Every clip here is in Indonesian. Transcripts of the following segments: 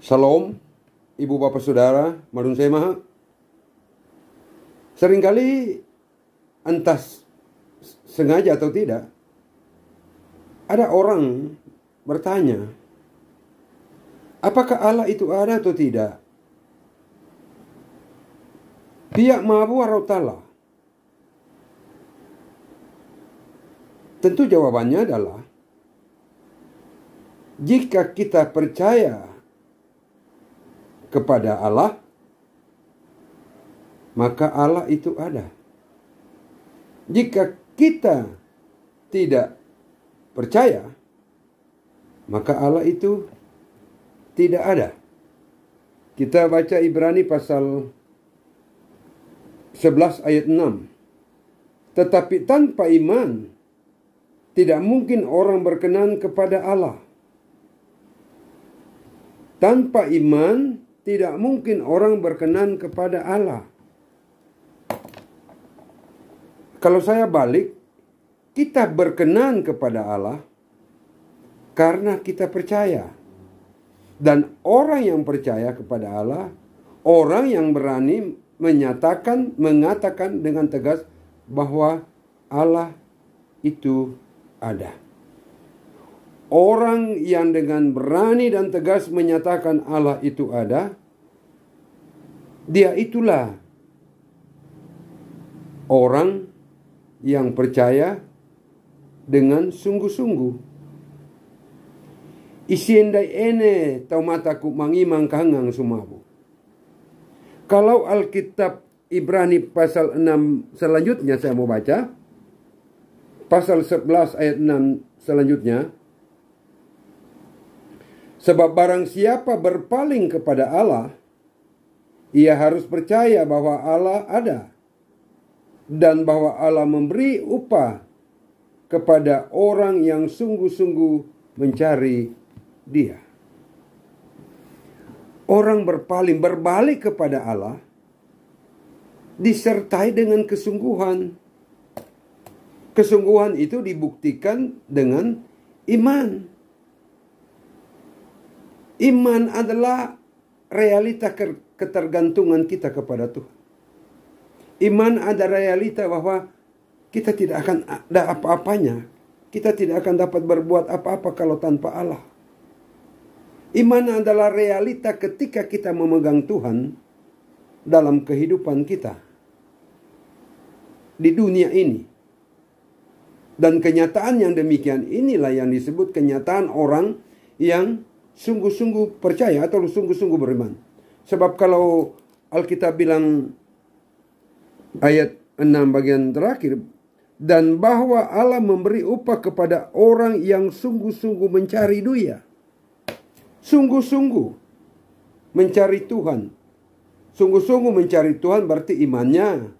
Salam, ibu bapak saudara, marun saya Seringkali entah sengaja atau tidak, ada orang bertanya, apakah Allah itu ada atau tidak? Pihak atau tala. Tentu jawabannya adalah jika kita percaya kepada Allah, maka Allah itu ada. Jika kita tidak percaya, maka Allah itu tidak ada. Kita baca Ibrani pasal 11 ayat 6. Tetapi tanpa iman tidak mungkin orang berkenan kepada Allah. Tanpa iman tidak mungkin orang berkenan kepada Allah. Kalau saya balik, kita berkenan kepada Allah karena kita percaya. Dan orang yang percaya kepada Allah, orang yang berani menyatakan, mengatakan dengan tegas bahwa Allah itu ada. Orang yang dengan berani dan tegas menyatakan Allah itu ada, dia itulah orang yang percaya dengan sungguh-sungguh. Isiendai ene tau mataku mangimang kangang sumabu. Kalau Alkitab Ibrani pasal 6 selanjutnya saya mau baca. Pasal 11 ayat 6 selanjutnya Sebab barang siapa berpaling kepada Allah, ia harus percaya bahwa Allah ada dan bahwa Allah memberi upah kepada orang yang sungguh-sungguh mencari Dia. Orang berpaling berbalik kepada Allah disertai dengan kesungguhan. Kesungguhan itu dibuktikan dengan iman. Iman adalah realita ketergantungan kita kepada Tuhan. Iman ada realita bahwa kita tidak akan ada apa-apanya. Kita tidak akan dapat berbuat apa-apa kalau tanpa Allah. Iman adalah realita ketika kita memegang Tuhan dalam kehidupan kita di dunia ini. Dan kenyataan yang demikian inilah yang disebut kenyataan orang yang sungguh-sungguh percaya atau sungguh-sungguh beriman. Sebab kalau Alkitab bilang ayat 6 bagian terakhir dan bahwa Allah memberi upah kepada orang yang sungguh-sungguh mencari dunia. Sungguh-sungguh mencari Tuhan. Sungguh-sungguh mencari Tuhan berarti imannya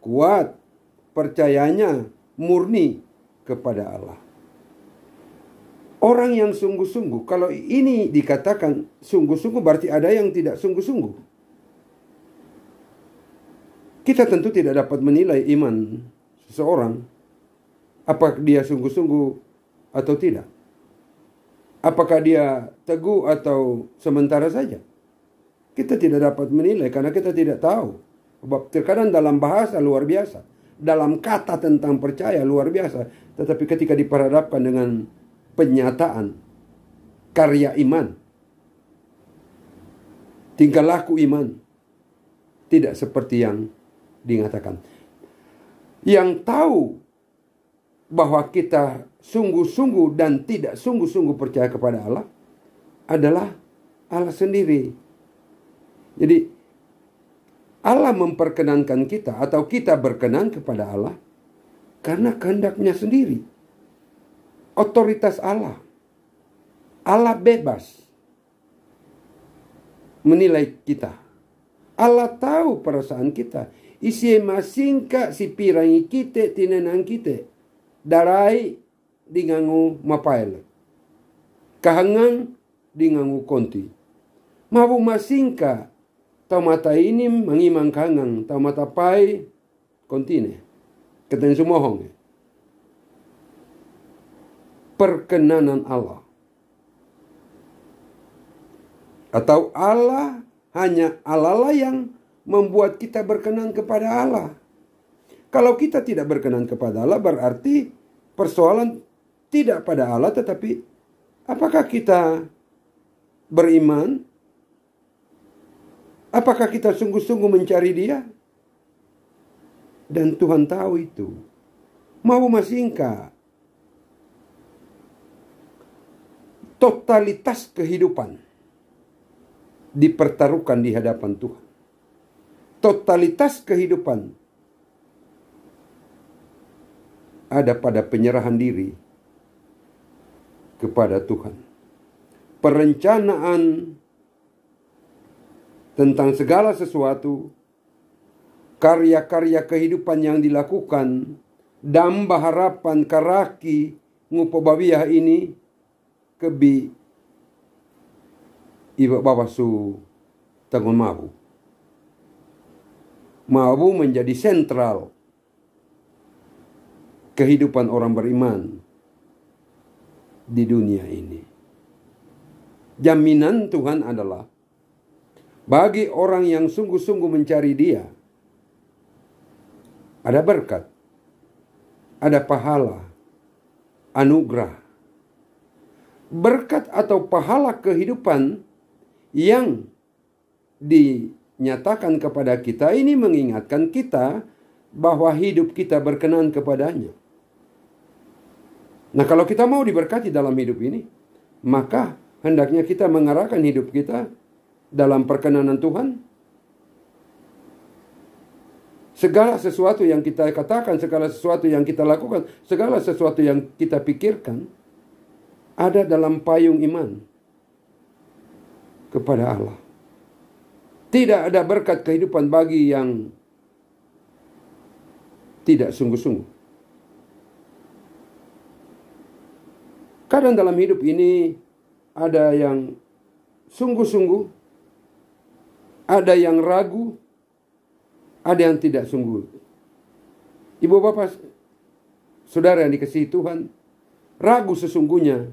kuat, percayanya murni kepada Allah. Orang yang sungguh-sungguh, kalau ini dikatakan sungguh-sungguh berarti ada yang tidak sungguh-sungguh. Kita tentu tidak dapat menilai iman seseorang. apakah dia sungguh-sungguh atau tidak. Apakah dia teguh atau sementara saja. Kita tidak dapat menilai karena kita tidak tahu. Terkadang dalam bahasa luar biasa. Dalam kata tentang percaya luar biasa. Tetapi ketika diperhadapkan dengan penyataan karya iman. Tingkah laku iman tidak seperti yang dinyatakan. Yang tahu bahwa kita sungguh-sungguh dan tidak sungguh-sungguh percaya kepada Allah adalah Allah sendiri. Jadi Allah memperkenankan kita atau kita berkenan kepada Allah karena kehendaknya sendiri otoritas Allah. Allah bebas menilai kita. Allah tahu perasaan kita. Isi masingka si pirangi kita tinenang kita. Darai dingangu mapail. Kahangang dingangu konti. Mabu masingka tau mata ini mengimang kangang tau mata pai kontine. Keten sumohong perkenanan Allah. Atau Allah hanya Allah lah yang membuat kita berkenan kepada Allah. Kalau kita tidak berkenan kepada Allah berarti persoalan tidak pada Allah tetapi apakah kita beriman? Apakah kita sungguh-sungguh mencari dia? Dan Tuhan tahu itu. Mau masih masingka totalitas kehidupan dipertaruhkan di hadapan Tuhan. Totalitas kehidupan ada pada penyerahan diri kepada Tuhan. Perencanaan tentang segala sesuatu, karya-karya kehidupan yang dilakukan, damba harapan karaki ngupobawiah ini kebi iba bawa su tangun mabu. Mabu menjadi sentral kehidupan orang beriman di dunia ini. Jaminan Tuhan adalah bagi orang yang sungguh-sungguh mencari Dia, ada berkat, ada pahala, anugerah, berkat atau pahala kehidupan yang dinyatakan kepada kita ini mengingatkan kita bahwa hidup kita berkenan kepadanya. Nah, kalau kita mau diberkati dalam hidup ini, maka hendaknya kita mengarahkan hidup kita dalam perkenanan Tuhan. Segala sesuatu yang kita katakan, segala sesuatu yang kita lakukan, segala sesuatu yang kita pikirkan, ada dalam payung iman kepada Allah. Tidak ada berkat kehidupan bagi yang tidak sungguh-sungguh. Kadang dalam hidup ini ada yang sungguh-sungguh, ada yang ragu, ada yang tidak sungguh. Ibu bapak, saudara yang dikasihi Tuhan, ragu sesungguhnya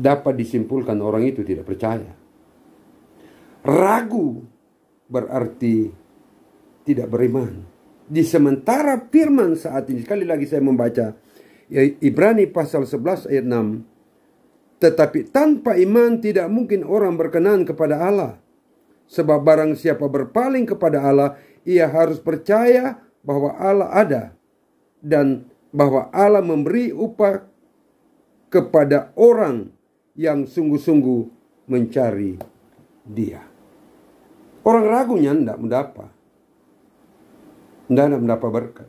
dapat disimpulkan orang itu tidak percaya. Ragu berarti tidak beriman. Di sementara firman saat ini, sekali lagi saya membaca ya, Ibrani pasal 11 ayat 6. Tetapi tanpa iman tidak mungkin orang berkenan kepada Allah. Sebab barang siapa berpaling kepada Allah, ia harus percaya bahwa Allah ada dan bahwa Allah memberi upah kepada orang yang sungguh-sungguh mencari dia. Orang ragunya tidak mendapat. Tidak mendapat berkat.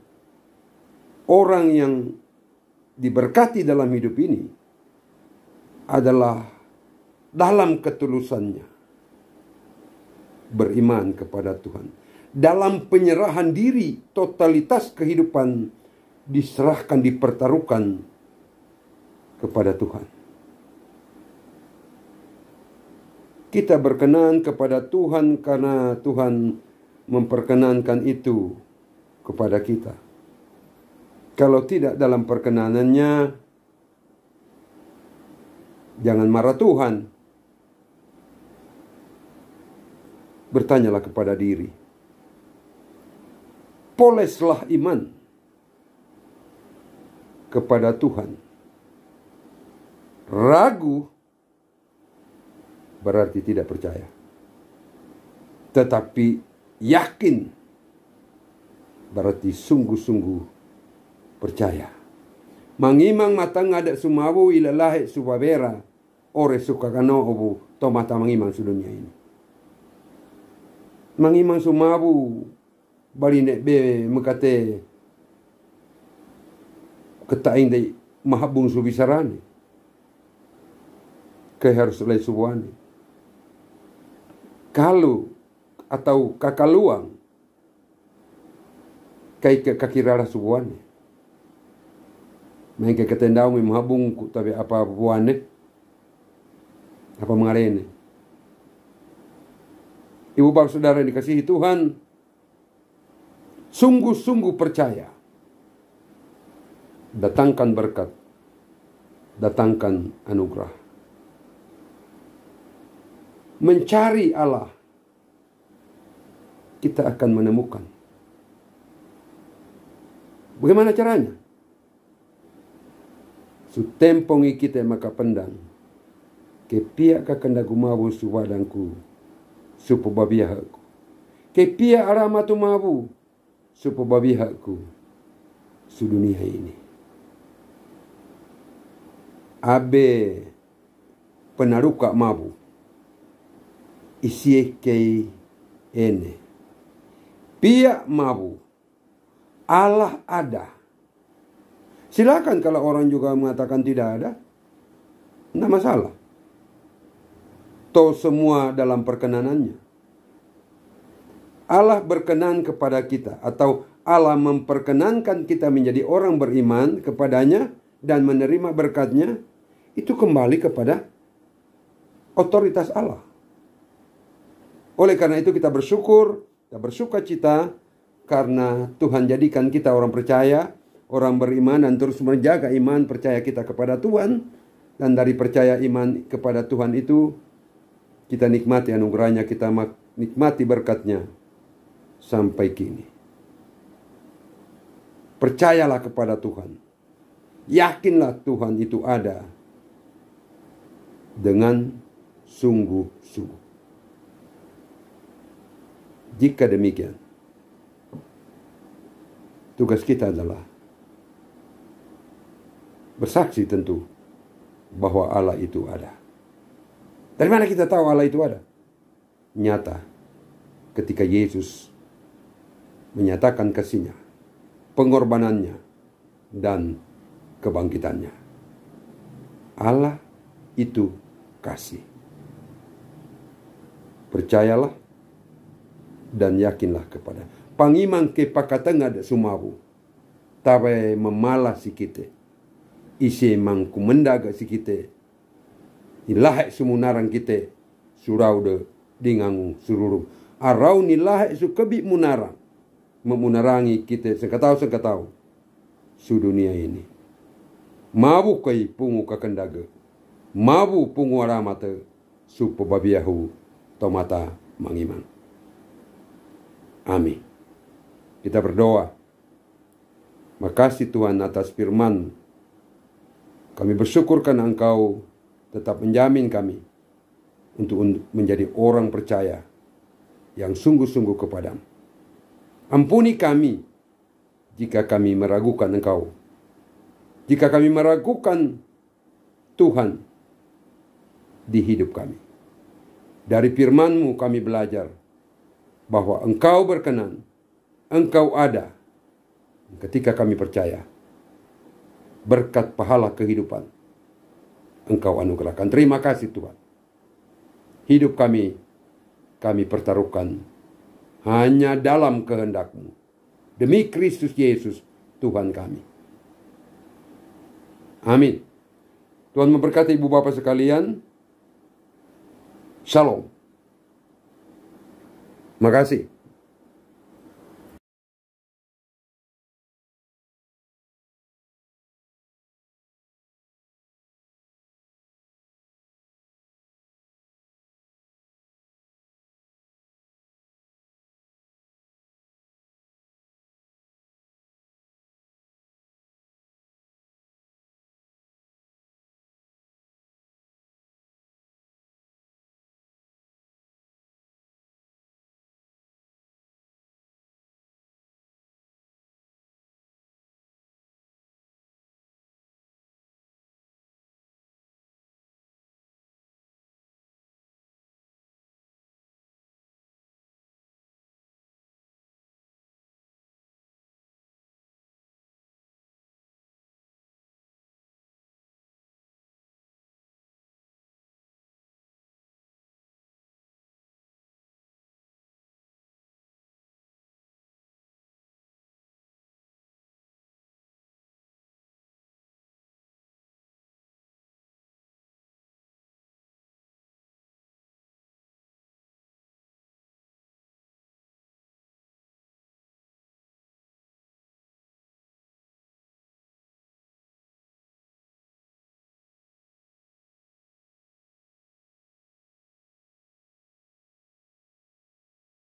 Orang yang diberkati dalam hidup ini adalah dalam ketulusannya beriman kepada Tuhan. Dalam penyerahan diri totalitas kehidupan diserahkan dipertaruhkan kepada Tuhan. kita berkenan kepada Tuhan karena Tuhan memperkenankan itu kepada kita. Kalau tidak dalam perkenanannya, jangan marah Tuhan. Bertanyalah kepada diri. Poleslah iman kepada Tuhan. Ragu berarti tidak percaya. Tetapi yakin berarti sungguh-sungguh percaya. Mangimang matang ada sumabu ilalahe subabera ore sukakano obu tomata mangimang sudunya ini. Mangimang sumabu balinek be mekate ketain indai mahabung subisarani. Keharus lai subuani kalu atau kakaluang kai ke rara subuane Mai ke ketendau mi mahabung ku tapi apa buane apa mengarene Ibu bapak saudara yang dikasihi Tuhan Sungguh-sungguh percaya Datangkan berkat Datangkan anugerah mencari Allah, kita akan menemukan. Bagaimana caranya? Su tempongi kita maka pendang. Kepia kakanda gumabu su wadangku. Su pubabiahaku. Kepia aramatu mabu. Supo pubabiahaku. Su dunia ini. Abe penaruka mabu ini pia mabu Allah ada silakan kalau orang juga mengatakan tidak ada tidak masalah toh semua dalam perkenanannya Allah berkenan kepada kita atau Allah memperkenankan kita menjadi orang beriman kepadanya dan menerima berkatnya itu kembali kepada otoritas Allah oleh karena itu kita bersyukur, kita bersuka cita karena Tuhan jadikan kita orang percaya, orang beriman dan terus menjaga iman percaya kita kepada Tuhan dan dari percaya iman kepada Tuhan itu kita nikmati anugerahnya, kita nikmati berkatnya sampai kini. Percayalah kepada Tuhan. Yakinlah Tuhan itu ada dengan sungguh-sungguh. Jika demikian, tugas kita adalah bersaksi tentu bahwa Allah itu ada. Dari mana kita tahu Allah itu ada? Nyata ketika Yesus menyatakan kasihnya, pengorbanannya, dan kebangkitannya. Allah itu kasih. Percayalah dan yakinlah kepada. Pangimang ke pakatanga ada sumahu. Tawe memalas sikite. Isi mangku mendaga sikite. Ilahai sumunarang kite. Surau de dingangu sururu. Arau nilahai su kebi munarang. Memunarangi kite sekatau-sekatau. Su dunia ini. mabuk kai pungu kakendaga. mabuk pungu aramata. Su pebabiahu tomata mangimang. Amin. Kita berdoa. Makasih Tuhan atas firman. Kami bersyukur karena Engkau tetap menjamin kami untuk menjadi orang percaya yang sungguh-sungguh kepadamu. Ampuni kami jika kami meragukan Engkau. Jika kami meragukan Tuhan di hidup kami. Dari firman-Mu kami belajar bahwa Engkau berkenan, Engkau ada ketika kami percaya. Berkat pahala kehidupan, Engkau anugerahkan. Terima kasih Tuhan. Hidup kami, kami pertaruhkan hanya dalam kehendakmu. Demi Kristus Yesus, Tuhan kami. Amin. Tuhan memberkati ibu bapak sekalian. Shalom. Makasih.